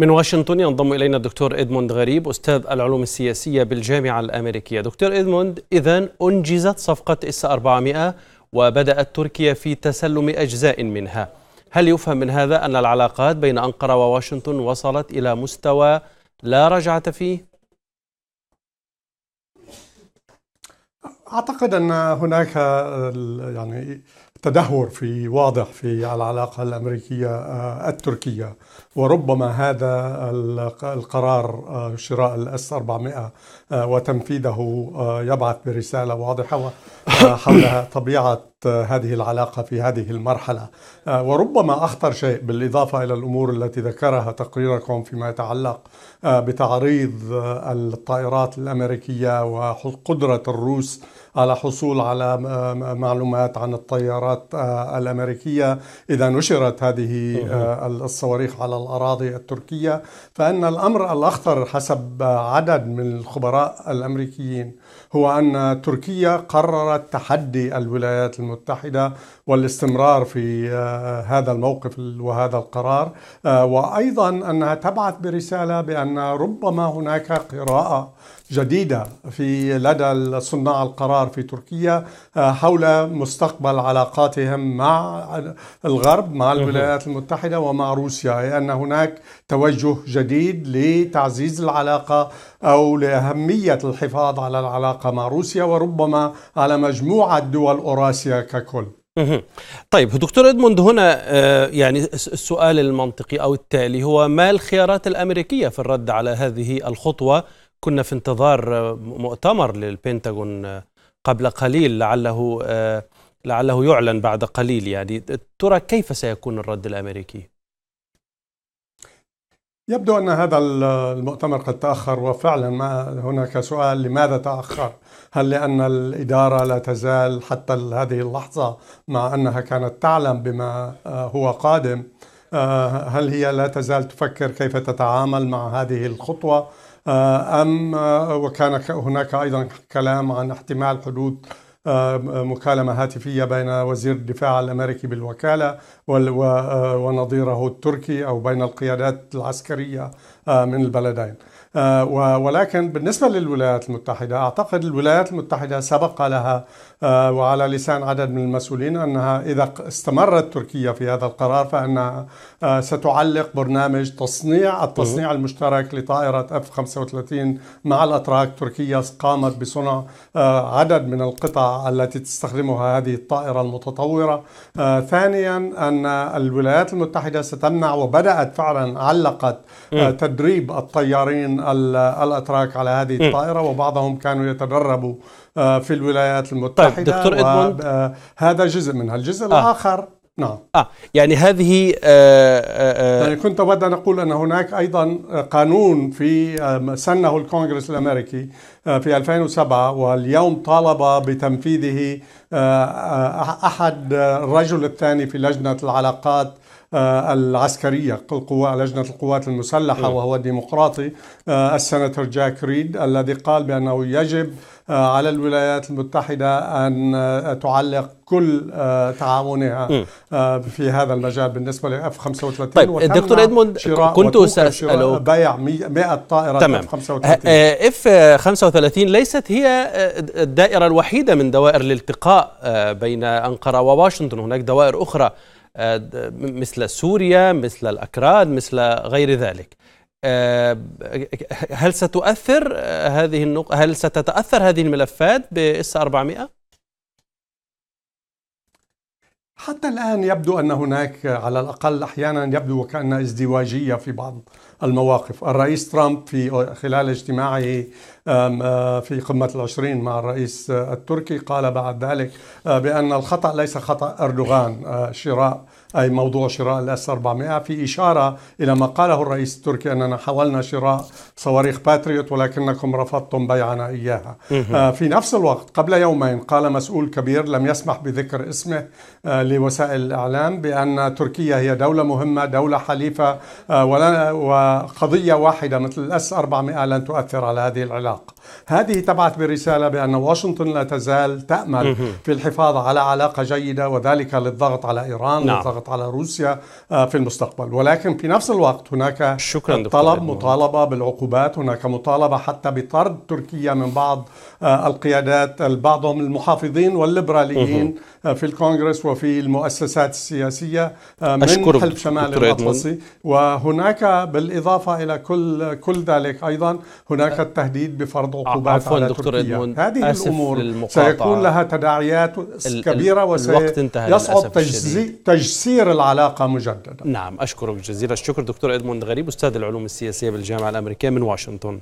من واشنطن ينضم الينا الدكتور ادموند غريب استاذ العلوم السياسيه بالجامعه الامريكيه. دكتور ادموند اذا انجزت صفقه اس 400 وبدات تركيا في تسلم اجزاء منها. هل يفهم من هذا ان العلاقات بين انقره وواشنطن وصلت الى مستوى لا رجعه فيه؟ اعتقد ان هناك يعني تدهور في واضح في العلاقة الأمريكية آه، التركية وربما هذا القرار آه، شراء الاس 400 آه، وتنفيذه يبعث برسالة واضحة حول طبيعة هذه العلاقة في هذه المرحلة وربما أخطر شيء بالإضافة إلى الأمور التي ذكرها تقريركم فيما يتعلق بتعريض الطائرات الأمريكية وقدرة الروس على حصول على معلومات عن الطيارات آه، الأمريكية إذا نشرت هذه آه، الصواريخ على الأراضي التركية فإن الأمر الأخطر حسب عدد من الخبراء الأمريكيين هو أن تركيا قررت تحدي الولايات المتحدة والاستمرار في آه، هذا الموقف وهذا القرار وأيضا أنها تبعث برسالة بأن ربما هناك قراءة جديدة في لدى صناع القرار في تركيا آه، حول مستقبل علاقاتهم مع الغرب مع الولايات المتحدة ومع روسيا لأن هناك توجه جديد لتعزيز العلاقة أو لأهمية الحفاظ على العلاقة مع روسيا وربما على مجموعة دول أوراسيا ككل طيب دكتور ادموند هنا آه، يعني السؤال المنطقي او التالي هو ما الخيارات الامريكيه في الرد على هذه الخطوه كنا في انتظار آه، مؤتمر للبنتاغون آه، قبل قليل لعله آه، لعله يعلن بعد قليل يعني ترى كيف سيكون الرد الامريكي؟ يبدو ان هذا المؤتمر قد تاخر وفعلا ما هناك سؤال لماذا تاخر؟ هل لان الاداره لا تزال حتى هذه اللحظه مع انها كانت تعلم بما هو قادم هل هي لا تزال تفكر كيف تتعامل مع هذه الخطوه آه، أم آه، وكان هناك أيضا كلام عن احتمال حدوث آه، مكالمة هاتفية بين وزير الدفاع الأمريكي بالوكالة ونظيره التركي أو بين القيادات العسكرية آه، من البلدين آه، ولكن بالنسبة للولايات المتحدة أعتقد الولايات المتحدة سبق لها آه، وعلى لسان عدد من المسؤولين أنها إذا استمرت تركيا في هذا القرار فأنها ستعلق برنامج تصنيع التصنيع المشترك لطائرة اف 35 مع الأتراك تركيا قامت بصنع عدد من القطع التي تستخدمها هذه الطائرة المتطورة ثانيا أن الولايات المتحدة ستمنع وبدأت فعلا علقت تد تدريب الطيارين الاتراك على هذه الطائره وبعضهم كانوا يتدربوا آه، في الولايات طيب، المتحده طيب دكتور ادموند آه، هذا جزء منها الجزء آه. الاخر نعم اه يعني هذه آه آه, آه، يعني كنت اود ان اقول ان هناك ايضا قانون في سنه الكونغرس الامريكي في 2007 واليوم طالب بتنفيذه احد الرجل الثاني في لجنه العلاقات آه، العسكرية القوى لجنة القوات المسلحة وهو الديمقراطي آه، السناتور جاك ريد الذي قال بأنه يجب آه، على الولايات المتحدة أن تعلق كل تعاونها في هذا المجال بالنسبة f 35 طيب دكتور ادموند كنت سأسأله بيع 100 طائرة تمام. 35 اف 35 ليست هي الدائرة الوحيدة من دوائر الالتقاء بين أنقرة وواشنطن هناك دوائر أخرى آه، مثل سوريا مثل الأكراد مثل غير ذلك آه، هل ستؤثر آه، هذه النق... هل ستتأثر هذه الملفات بإس 400؟ حتى الآن يبدو أن هناك على الأقل أحيانا يبدو وكأن ازدواجية في بعض المواقف الرئيس ترامب في خلال اجتماعه في قمة العشرين مع الرئيس التركي قال بعد ذلك بأن الخطأ ليس خطأ أردوغان شراء أي موضوع شراء الاس 400 في إشارة إلى ما قاله الرئيس التركي أننا حاولنا شراء صواريخ باتريوت ولكنكم رفضتم بيعنا إياها آه، في نفس الوقت قبل يومين قال مسؤول كبير لم يسمح بذكر اسمه آه، لوسائل الإعلام بأن تركيا هي دولة مهمة دولة حليفة آه، وقضية واحدة مثل الاس 400 لن تؤثر على هذه العلاقة هذه تبعث برسالة بأن واشنطن لا تزال تأمل في الحفاظ على علاقة جيدة وذلك للضغط على إيران نعم. الضغط على روسيا آه، في المستقبل ولكن في نفس الوقت هناك شكرا طلب مطالبة بالعقوبات هناك مطالبة حتى بطرد تركيا من بعض آه، القيادات بعضهم المحافظين والليبراليين آه، في الكونغرس وفي المؤسسات السياسية من أشكرك حلف شمال الأطلسي وهناك بالإضافة إلى كل كل ذلك أيضا هناك التهديد بفرض عقوبات على دكتور تركيا إدمون. هذه الأمور سيكون لها تداعيات كبيرة وسيصعب تجزي تصير العلاقة مجددا نعم أشكرك جزيلا الشكر دكتور إدموند غريب أستاذ العلوم السياسية بالجامعة الأمريكية من واشنطن